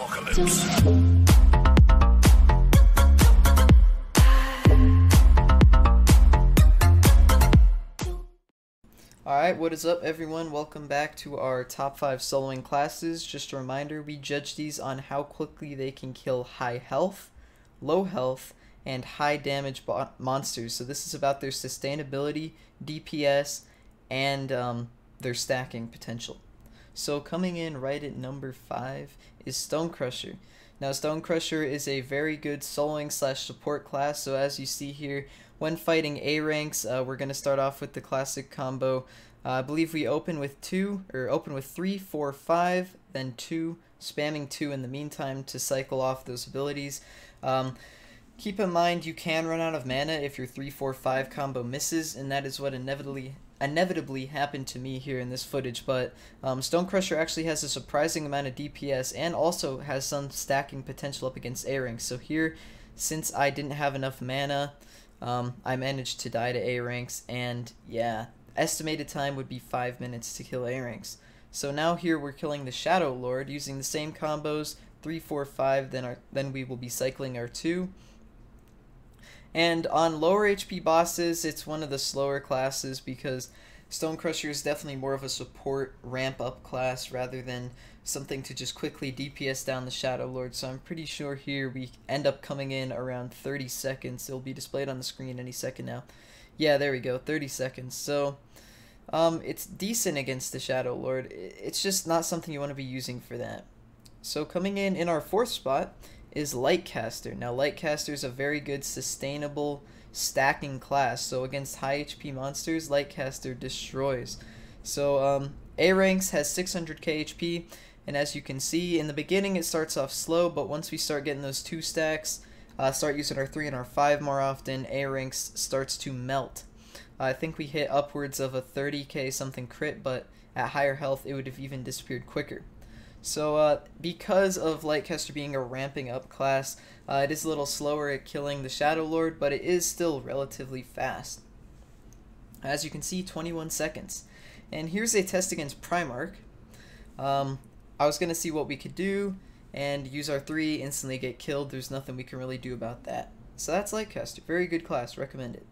apocalypse. Alright, what is up everyone? Welcome back to our top 5 soloing classes. Just a reminder, we judge these on how quickly they can kill high health, low health, and high damage monsters. So this is about their sustainability, DPS, and um, their stacking potential. So coming in right at number 5 is Stonecrusher. Now Stonecrusher is a very good soloing slash support class, so as you see here, when fighting A ranks, uh, we're going to start off with the classic combo. Uh, I believe we open with 2, or open with three, four, five, then 2, spamming 2 in the meantime to cycle off those abilities. Um, keep in mind you can run out of mana if your three, four, five combo misses, and that is what inevitably inevitably happened to me here in this footage, but um, Stone Crusher actually has a surprising amount of DPS and also has some stacking potential up against a ranks So here, since I didn't have enough mana, um, I managed to die to A-Ranks, and yeah, estimated time would be 5 minutes to kill A-Ranks. So now here we're killing the Shadow Lord using the same combos, 3, 4, 5, then, our, then we will be cycling our 2, and on lower HP bosses, it's one of the slower classes because Stone Crusher is definitely more of a support ramp up class rather than something to just quickly DPS down the Shadow Lord. So I'm pretty sure here we end up coming in around 30 seconds. It'll be displayed on the screen any second now. Yeah, there we go, 30 seconds. So um, it's decent against the Shadow Lord. It's just not something you want to be using for that. So coming in in our fourth spot is Lightcaster. Now, Lightcaster is a very good sustainable stacking class, so against high HP monsters, Lightcaster destroys. So, um, A ranks has 600k HP, and as you can see, in the beginning it starts off slow, but once we start getting those two stacks, uh, start using our 3 and our 5 more often, A ranks starts to melt. I think we hit upwards of a 30k something crit, but at higher health it would have even disappeared quicker. So uh, because of Lightcaster being a ramping up class, uh, it is a little slower at killing the Shadow Lord, but it is still relatively fast. As you can see, 21 seconds. And here's a test against Primarch. Um, I was going to see what we could do, and use our 3, instantly get killed. There's nothing we can really do about that. So that's Lightcaster. Very good class. Recommend it.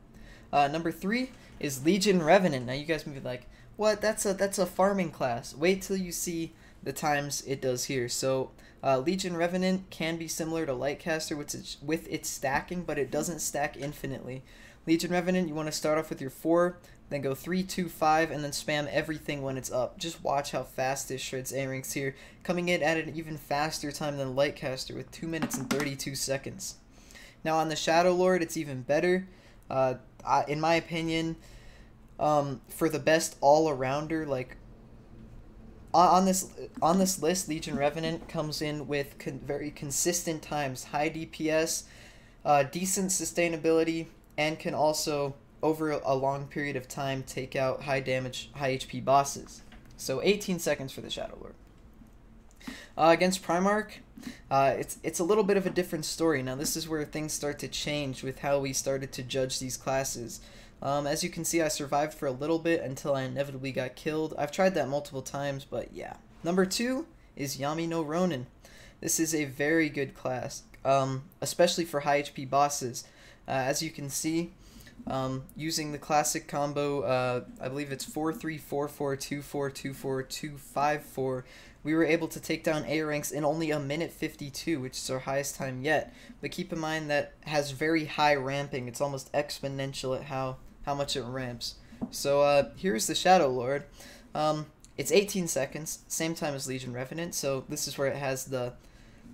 Uh, number 3 is Legion Revenant. Now you guys may be like, what? That's a, that's a farming class. Wait till you see the times it does here. So uh, Legion Revenant can be similar to Lightcaster with its, with its stacking, but it doesn't stack infinitely. Legion Revenant, you want to start off with your 4, then go three, two, five, and then spam everything when it's up. Just watch how fast this shreds A-Ranks here, coming in at an even faster time than Lightcaster with 2 minutes and 32 seconds. Now on the Shadow Lord, it's even better. Uh, I, in my opinion, um, for the best all-arounder, like on this on this list, Legion Revenant comes in with con very consistent times, high DPS, uh, decent sustainability, and can also over a long period of time take out high damage, high HP bosses. So 18 seconds for the Shadow Lord. Uh, against Primarch, uh, it's it's a little bit of a different story. Now this is where things start to change with how we started to judge these classes. Um, as you can see, I survived for a little bit until I inevitably got killed. I've tried that multiple times, but yeah. Number two is Yami no Ronin. This is a very good class, um, especially for high HP bosses. Uh, as you can see, um, using the classic combo, uh, I believe it's 4 3 4 4 2 4 2 4 2 5 4, we were able to take down A ranks in only a minute 52, which is our highest time yet. But keep in mind that has very high ramping, it's almost exponential at how how much it ramps. So uh, here's the Shadow Lord. Um, it's 18 seconds, same time as Legion Revenant, so this is where it has the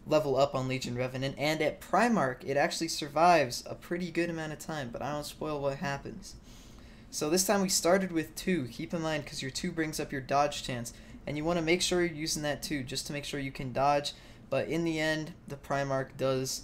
level up on Legion Revenant. And at Primarch, it actually survives a pretty good amount of time, but I don't spoil what happens. So this time we started with 2. Keep in mind, because your 2 brings up your dodge chance, and you want to make sure you're using that 2, just to make sure you can dodge. But in the end, the Primarch does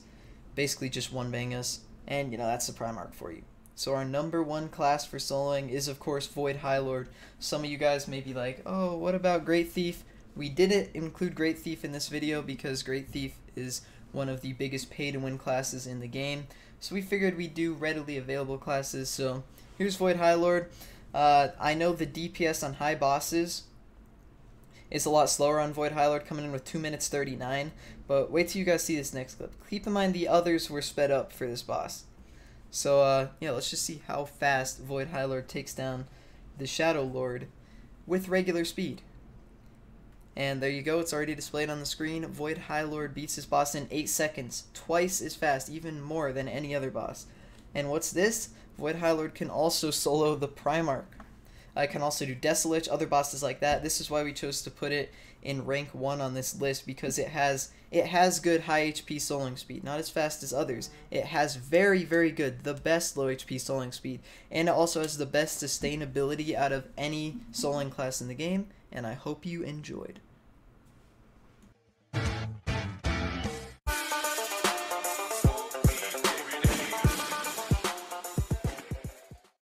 basically just one-bang us, and, you know, that's the Primarch for you. So our number one class for soloing is, of course, Void High Lord. Some of you guys may be like, oh, what about Great Thief? We didn't include Great Thief in this video because Great Thief is one of the biggest pay-to-win classes in the game. So we figured we'd do readily available classes. So here's Void High Lord. Uh, I know the DPS on high bosses is a lot slower on Void High Lord, coming in with 2 minutes 39. But wait till you guys see this next clip. Keep in mind the others were sped up for this boss. So uh, yeah, let's just see how fast Void Highlord takes down the Shadow Lord with regular speed. And there you go, it's already displayed on the screen. Void Highlord beats his boss in 8 seconds, twice as fast, even more than any other boss. And what's this? Void Highlord can also solo the Primarch. I can also do Desolate, other bosses like that. This is why we chose to put it in rank 1 on this list because it has it has good high HP soloing speed, not as fast as others. It has very very good, the best low HP soloing speed, and it also has the best sustainability out of any soloing class in the game, and I hope you enjoyed.